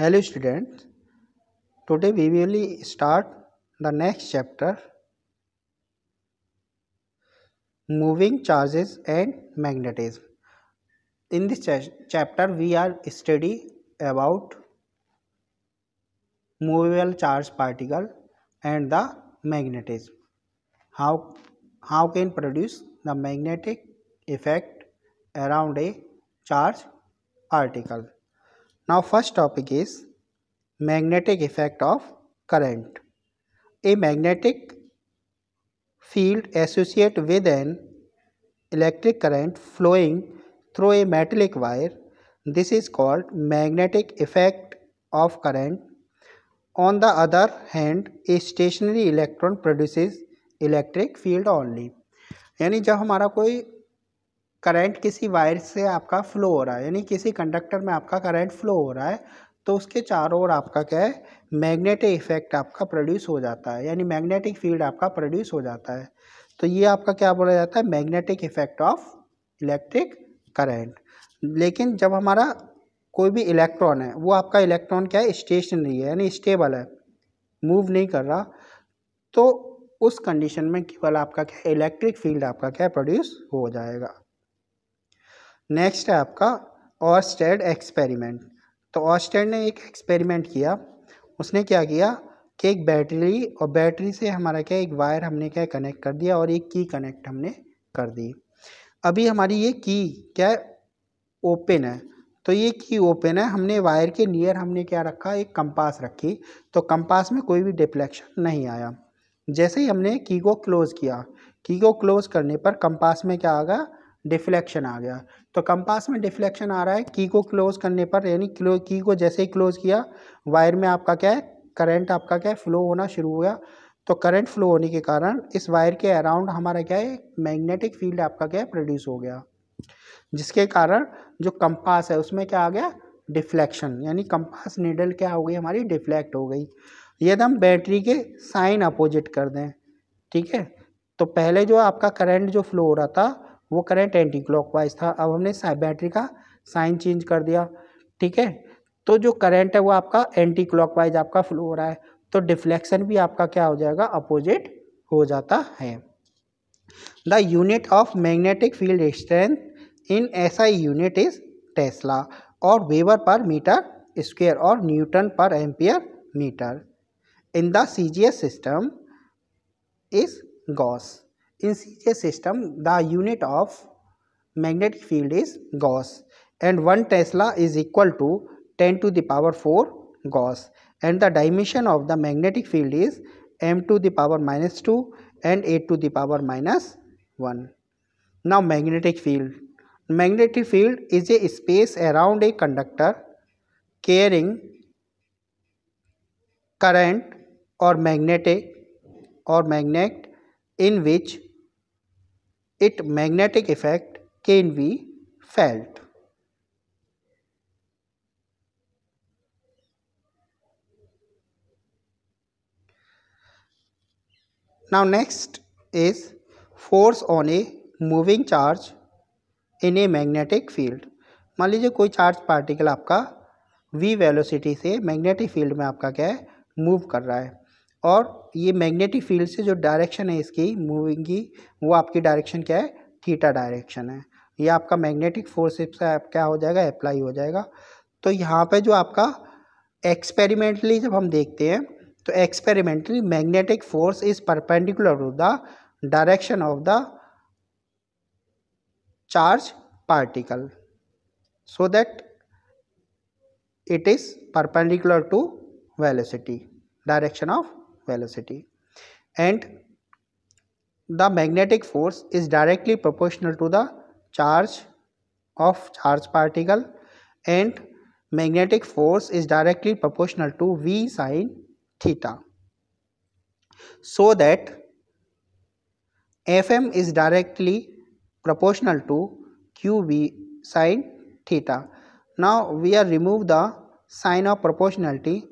Hello student today we will start the next chapter moving charges and magnetism in this chapter we are study about movable charge particle and the magnetism how how can produce the magnetic effect around a charge particle Now first topic is magnetic effect of current. A magnetic field associated with an electric current flowing through a metallic wire. This is called magnetic effect of current. On the other hand, a stationary electron produces electric field only. यानी जब हमारा कोई current किसी wire से आपका flow हो रहा है यानी किसी कंडक्टर में आपका करंट फ्लो हो रहा है तो उसके चारों ओर आपका क्या है मैग्नेटिक इफेक्ट आपका प्रोड्यूस हो जाता है यानी मैग्नेटिक फील्ड आपका प्रोड्यूस हो जाता है तो ये आपका क्या बोला जाता है magnetic effect of electric current लेकिन जब हमारा कोई भी इलेक्ट्रॉन है वो आपका इलेक्ट्रॉन क्या है स्टेशनरी है यानी स्टेबल है मूव नहीं कर रहा तो उस कंडीशन में केवल आपका क्या इलेक्ट्रिक फील्ड आपका क्या प्रोड्यूस हो जाएगा नेक्स्ट है आपका ऑस्टेड एक्सपेरिमेंट तो ऑस्टेड ने एक एक्सपेरिमेंट किया उसने क्या किया कि एक बैटरी और बैटरी से हमारा क्या एक वायर हमने क्या कनेक्ट कर दिया और एक की कनेक्ट हमने कर दी अभी हमारी ये की क्या ओपन है तो ये की ओपन है हमने वायर के नियर हमने क्या रखा एक कंपास रखी तो कंपास में कोई भी डिफ्लेक्शन नहीं आया जैसे ही हमने की को क्लोज़ किया की को क्लोज़ करने पर कंपास में क्या आ गया डिफ्लेक्शन आ गया तो कंपास में डिफ्लेक्शन आ रहा है की को क्लोज करने पर यानी की को जैसे ही क्लोज किया वायर में आपका क्या है करंट आपका क्या है फ्लो होना शुरू हो गया तो करंट फ्लो होने के कारण इस वायर के अराउंड हमारा क्या है मैग्नेटिक फील्ड आपका क्या है प्रोड्यूस हो गया जिसके कारण जो कंपास है उसमें क्या आ गया डिफ्लेक्शन यानी कंपास नीडल क्या हो गई हमारी डिफ्लेक्ट हो गई यदि हम बैटरी के साइन अपोजिट कर दें ठीक है तो पहले जो आपका करंट जो फ्लो हो रहा था वो करंट एंटी क्लॉक था अब हमने बैटरी का साइन चेंज कर दिया ठीक है तो जो करंट है वो आपका एंटी क्लॉक आपका फ्लो हो रहा है तो डिफ्लेक्शन भी आपका क्या हो जाएगा अपोजिट हो जाता है the unit of magnetic field strength in ऐसा यूनिट इज टेस्ला और वेबर पर मीटर स्क्वेयर और newton per ampere meter in the C G S system is gauss In series system, the unit of magnetic field is Gauss and 1 Tesla is equal to 10 to the power 4 Gauss and the dimension of the magnetic field is m to the power minus 2 and a to the power minus 1. Now magnetic field. Magnetic field is a space around a conductor carrying current or magnetic or magnet in which it magnetic effect can be felt now next is force on a moving charge in a magnetic field मान लीजिए कोई charge particle आपका V velocity से magnetic field में आपका क्या है move कर रहा है और ये मैग्नेटिक फील्ड से जो डायरेक्शन है इसकी मूविंग की वो आपकी डायरेक्शन क्या है थीटा डायरेक्शन है ये आपका मैग्नेटिक फोर्स से क्या हो जाएगा अप्लाई हो जाएगा तो यहाँ पे जो आपका एक्सपेरिमेंटली जब हम देखते हैं तो experimentally magnetic force is perpendicular to the direction of the charge particle so that it is perpendicular to velocity direction of velocity and the magnetic force is directly proportional to the charge of charge particle and magnetic force is directly proportional to V sine theta. So that Fm is directly proportional to Qv sine theta. Now we are remove the sign of proportionality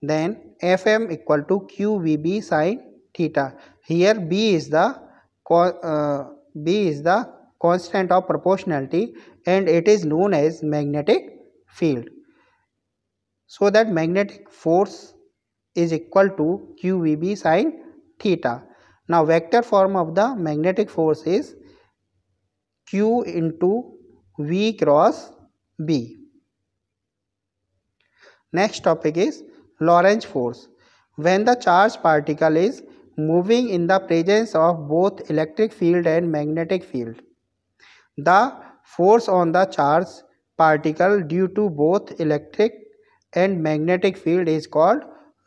then Fm equal to QVB sine theta. Here B is the uh, B is the constant of proportionality and it is known as magnetic field. So that magnetic force is equal to QVB sine theta. Now vector form of the magnetic force is Q into V cross B. Next topic is Lorentz force when the charge particle is moving in the presence of both electric field and magnetic field the force on the charge particle due to both electric and magnetic field is called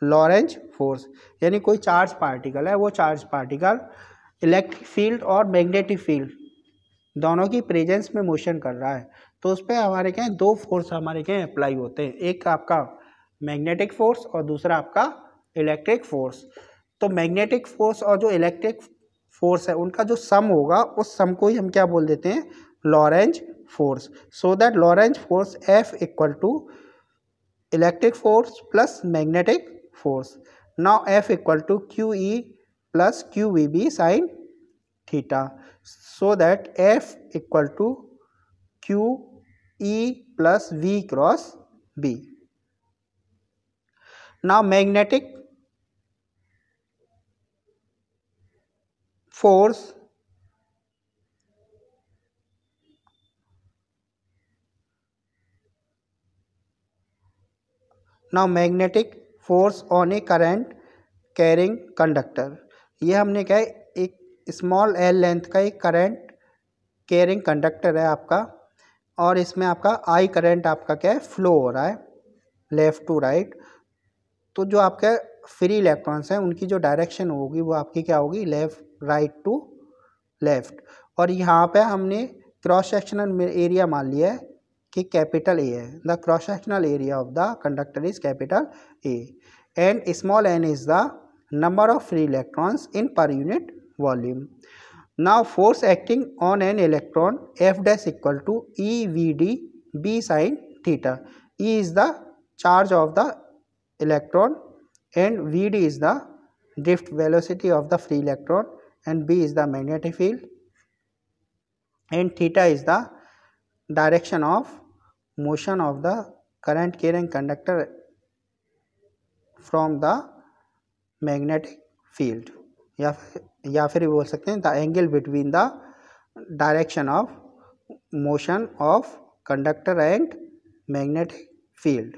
Lorentz force यानी कोई charge particle है वो charge particle electric field और magnetic field दोनों की presence में motion कर रहा है तो उस पर हमारे क्या दो फोर्स हमारे क्या अप्लाई होते हैं एक आपका मैग्नेटिक फोर्स और दूसरा आपका इलेक्ट्रिक फोर्स तो मैग्नेटिक फोर्स और जो इलेक्ट्रिक फोर्स है उनका जो सम होगा उस सम को ही हम क्या बोल देते हैं Lorentz force so that Lorentz force F equal to electric force plus magnetic force now F equal to Q E plus Q V B sine theta so that F equal to Q E plus V cross B now magnetic force now magnetic force on a current carrying conductor ये हमने क्या है एक small L length का एक current carrying conductor है आपका और इसमें आपका आई करेंट आपका क्या है फ्लो हो रहा है लेफ़्ट टू राइट तो जो आपके फ्री इलेक्ट्रॉन्स हैं उनकी जो डायरेक्शन होगी वो आपकी क्या होगी लेफ़्ट राइट टू लेफ़्ट और यहाँ पे हमने क्रॉस सेक्शनल एरिया मान लिया है कि कैपिटल ए है the cross sectional area of the conductor is capital A and small N is the number of free electrons in per unit volume force acting on an electron F dash equal to E V D B sine theta E is the charge of the electron and Vd is the drift velocity of the free electron and B is the magnetic field and theta is the direction of motion of the current carrying conductor from the magnetic field. या फिर या फिर बोल सकते the angle between the direction of motion of conductor and magnetic field.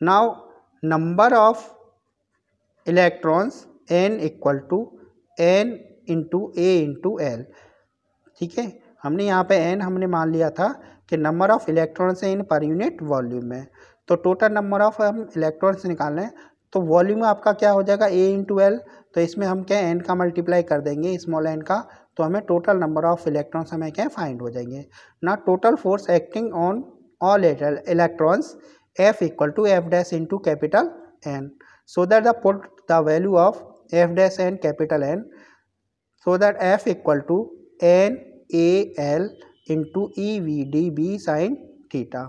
Now number of electrons n equal to n into A into L ठीक है हमने यहाँ पे n हमने मान लिया था कि number of electrons in per unit volume में तो टोटल नंबर ऑफ हम इलेक्ट्रॉन्स निकाल लें तो वॉल्यूम आपका क्या हो जाएगा ए इंटू एल तो इसमें हम क्या एन का मल्टीप्लाई कर देंगे स्मॉल एन का तो हमें टोटल नंबर ऑफ इलेक्ट्रॉन्स हमें क्या फाइंड हो जाएंगे ना total force acting on all electrons f equal to f dash into capital N so that the put the value of f dash and capital N so that f equal to N A L into E V D B sine theta.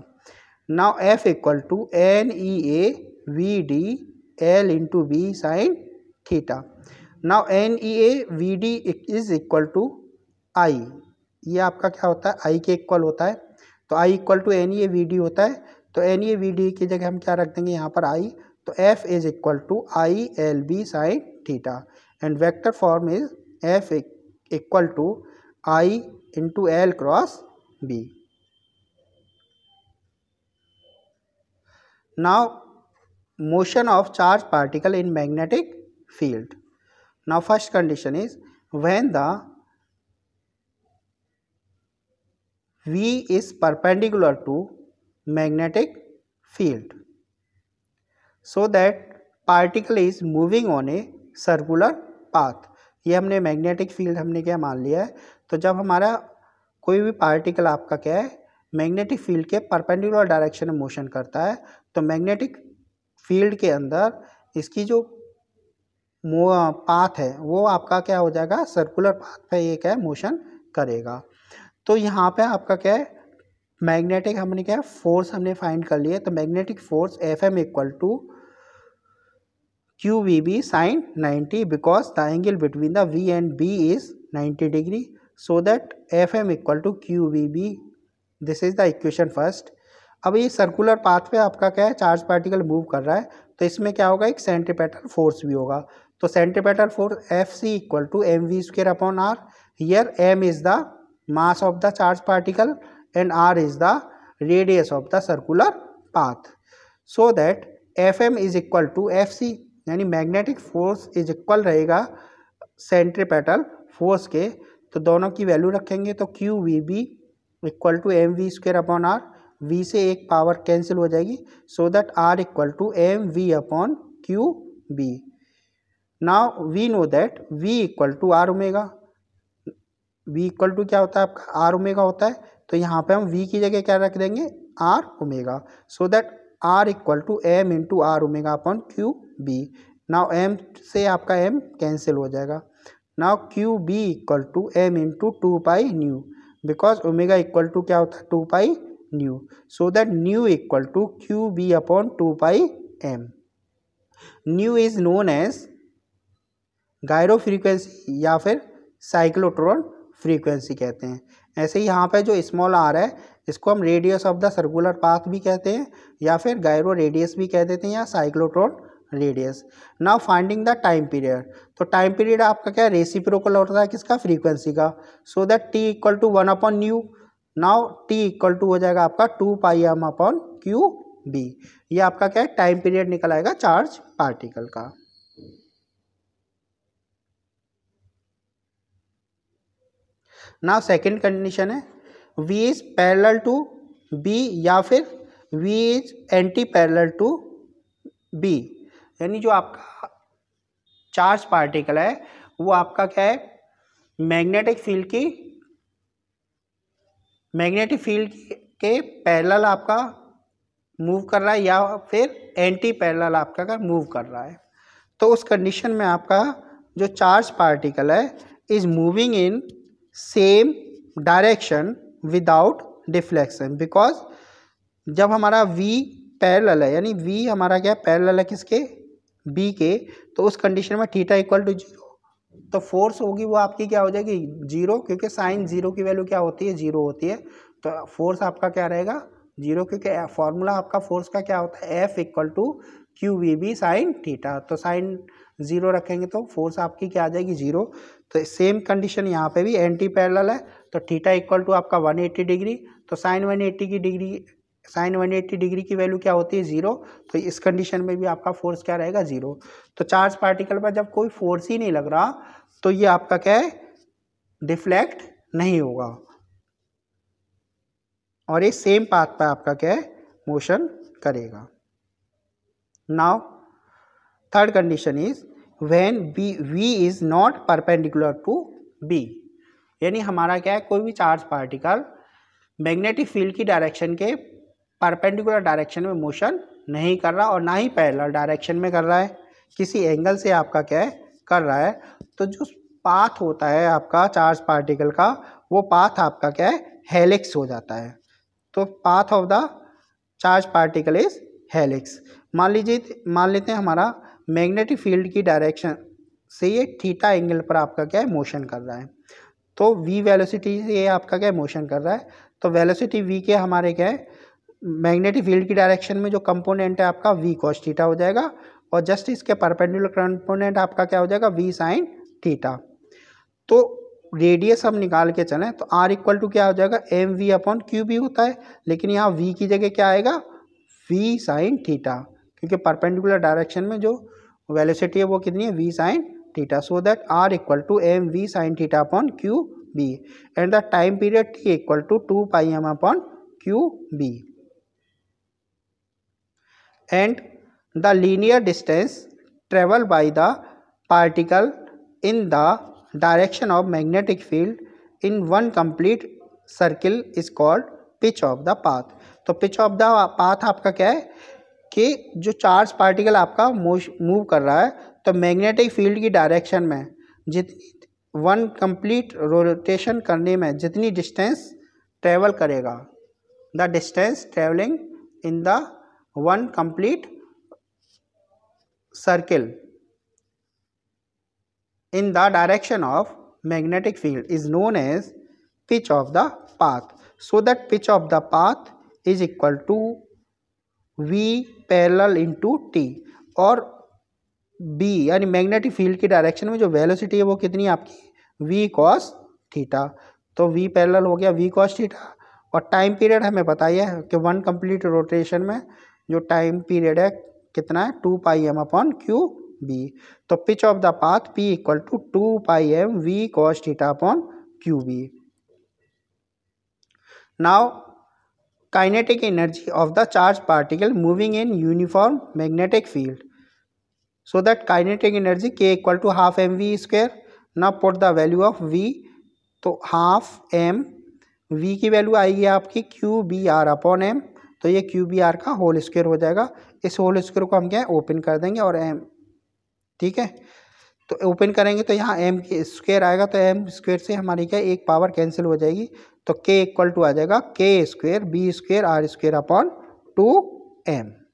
Now f equal to N E A V D L into B sine theta. Now N E A V D is equal to I ये आपका क्या होता है I के equal होता है तो I equal to N E A V D होता है तो एन ए वी डी की जगह हम क्या रख देंगे यहाँ पर आई तो F is equal to I L B sine theta and vector form is F equal to I into L cross B now motion of charge particle in magnetic field now first condition is when the V is perpendicular to magnetic field so that particle is moving on a circular path ये हमने magnetic field हमने क्या मान लिया है तो जब हमारा कोई भी particle आपका क्या है magnetic field के perpendicular direction में motion करता है तो magnetic field के अंदर इसकी जो पाथ है वो आपका क्या हो जाएगा सर्कुलर पाथ पे ये क्या है मोशन करेगा तो यहाँ पे आपका क्या है मैग्नेटिक हमने क्या फोर्स हमने फाइंड कर लिया तो magnetic force F M equal to Q V B sine ninety because the angle between the V and B is ninety degree so that F M equal to Q V B this is the equation first अब ये circular path पे आपका क्या है charge particle move कर रहा है तो इसमें क्या होगा एक सेंट्रीपेटल फोर्स भी होगा तो centripetal force F C equal to M V square upon R here M is the mass of the charge particle and R is the radius of the circular path so that F M is equal to F C यानी magnetic force is equal रहेगा centripetal force के तो दोनों की value रखेंगे तो Q V B equal to M V square upon R V से एक पावर कैंसिल हो जाएगी so that R equal to M V upon Q B now we know that V equal to R omega V equal to क्या होता है आपका are omega होता है तो यहाँ पे हम v की जगह क्या रख देंगे R omega so that R equal to M into R omega upon Q B now M से आपका एम कैंसिल हो जाएगा now Q B equal to M into two pi nu because omega equal to क्या होता है two pi nu so that nu equal to Q B upon two pi M nu is known as gyro frequency या फिर cyclotron frequency कहते हैं ऐसे ही यहाँ पे जो स्मॉल आर है इसको हम radius of the circular path भी कहते हैं या फिर गायरो रेडियस भी कह देते हैं या cyclotron radius now finding the time period तो टाइम पीरियड आपका क्या रेसिप्रोकल होता है किसका फ्रीक्वेंसी का so that T equal to one upon nu now T equal to हो जाएगा आपका two pi M upon Q B ये आपका क्या है टाइम पीरियड निकल आएगा चार्ज पार्टिकल का नाउ सेकंड कंडीशन है V is parallel to B या फिर V is anti parallel to B यानी जो आपका चार्ज पार्टिकल है वो आपका क्या है मैग्नेटिक फील्ड की मैग्नेटिक फील्ड के पैरेलल आपका मूव कर रहा है या फिर एंटी पैरेलल आपका अगर मूव कर रहा है तो उस कंडीशन में आपका जो चार्ज पार्टिकल है is moving in same direction without deflection because जब हमारा v पैरल है यानी v हमारा क्या है पैरल है किसके b के तो उस कंडीशन में थीटा इक्वल टू जीरो तो फोर्स होगी वो आपकी क्या हो जाएगी जीरो क्योंकि साइन जीरो की वैल्यू क्या होती है जीरो होती है तो फोर्स आपका क्या रहेगा जीरो क्योंकि फॉर्मूला आपका फोर्स का क्या होता है F equal to Q V B sine theta तो साइन जीरो रखेंगे तो फोर्स आपकी क्या आ जाएगी जीरो तो सेम कंडीशन यहाँ पे भी एंटी पैरल है तो थीटा इक्वल टू आपका 180 डिग्री तो साइन 180 की डिग्री साइन 180 डिग्री की वैल्यू क्या होती है ज़ीरो तो इस कंडीशन में भी आपका फोर्स क्या रहेगा ज़ीरो तो चार्ज पार्टिकल पर जब कोई फोर्स ही नहीं लग रहा तो ये आपका क्या है डिफ्लेक्ट नहीं होगा और ये सेम पाथ पर आपका क्या है मोशन करेगा now third condition is when B V is not perpendicular to B यानी हमारा क्या है कोई भी चार्ज पार्टिकल मैग्नेटिक फील्ड की डायरेक्शन के परपेंडिकुलर डायरेक्शन में मोशन नहीं कर रहा और ना ही पैरेलल डायरेक्शन में कर रहा है किसी एंगल से आपका क्या है कर रहा है तो जो पाथ होता है आपका चार्ज पार्टिकल का वो पाथ आपका क्या है हेलिक्स हो जाता है तो path of the charge particle is helix मान लीजिए मान लेते हैं हमारा मैग्नेटिक फील्ड की डायरेक्शन से ये थीटा एंगल पर आपका क्या है मोशन कर रहा है तो वी वेलोसिटी से ये आपका क्या है मोशन कर रहा है तो वेलोसिटी वी के हमारे क्या है मैग्नेटिक फील्ड की डायरेक्शन में जो कंपोनेंट है आपका वी कॉस थीटा हो जाएगा और जस्ट इसके परपेंडिकुलर कंपोनेंट आपका क्या हो जाएगा वी साइन थीटा तो रेडियस हम निकाल के चलें तो आर इक्वल टू क्या हो जाएगा एम वी अपॉन क्यू भी होता है लेकिन यहाँ वी की जगह क्या आएगा वी साइन थीटा क्योंकि परपेंडिकुलर डायरेक्शन में जो वेलोसिटी है वो कितनी है V sine theta so that R equal to M V sine theta upon Q B and the time period T equal to two pi M upon Q B and the linear distance travel by the particle in the direction of magnetic field in one complete circle is called pitch of the path तो pitch of the path आपका क्या है कि जो charge particle आपका move कर रहा है तो मैग्नेटिक फील्ड की डायरेक्शन में जितनी वन कंप्लीट रोटेशन करने में जितनी डिस्टेंस ट्रेवल करेगा the distance travelling in the one complete circle in the direction of magnetic field is known as pitch of the path so that pitch of the path is equal to V parallel into T और B यानी magnetic field की direction में जो velocity है वो कितनी आपकी V cos theta तो वी पैरेलल हो गया वी कॉस थीटा और टाइम पीरियड हमें पता ही है कि वन कंप्लीट रोटेशन में जो टाइम पीरियड है कितना है two pi M upon Q B तो pitch of the path P equal to two pi M V cos theta upon Q B now kinetic energy of the charge particle moving in uniform magnetic field so that kinetic energy K equal to half M V square ना put the value of V तो half M V की value आएगी आपकी Q B R upon M तो ये Q B R का whole square हो जाएगा इस होल स्क्वेयर को हम क्या है ओपन कर देंगे और एम ठीक है तो ओपन करेंगे तो यहाँ एम स्क्वेयर आएगा तो एम स्क्वेयर से हमारी क्या एक पावर कैंसिल हो जाएगी तो k इक्वल टू आ जाएगा के square B square R square upon two M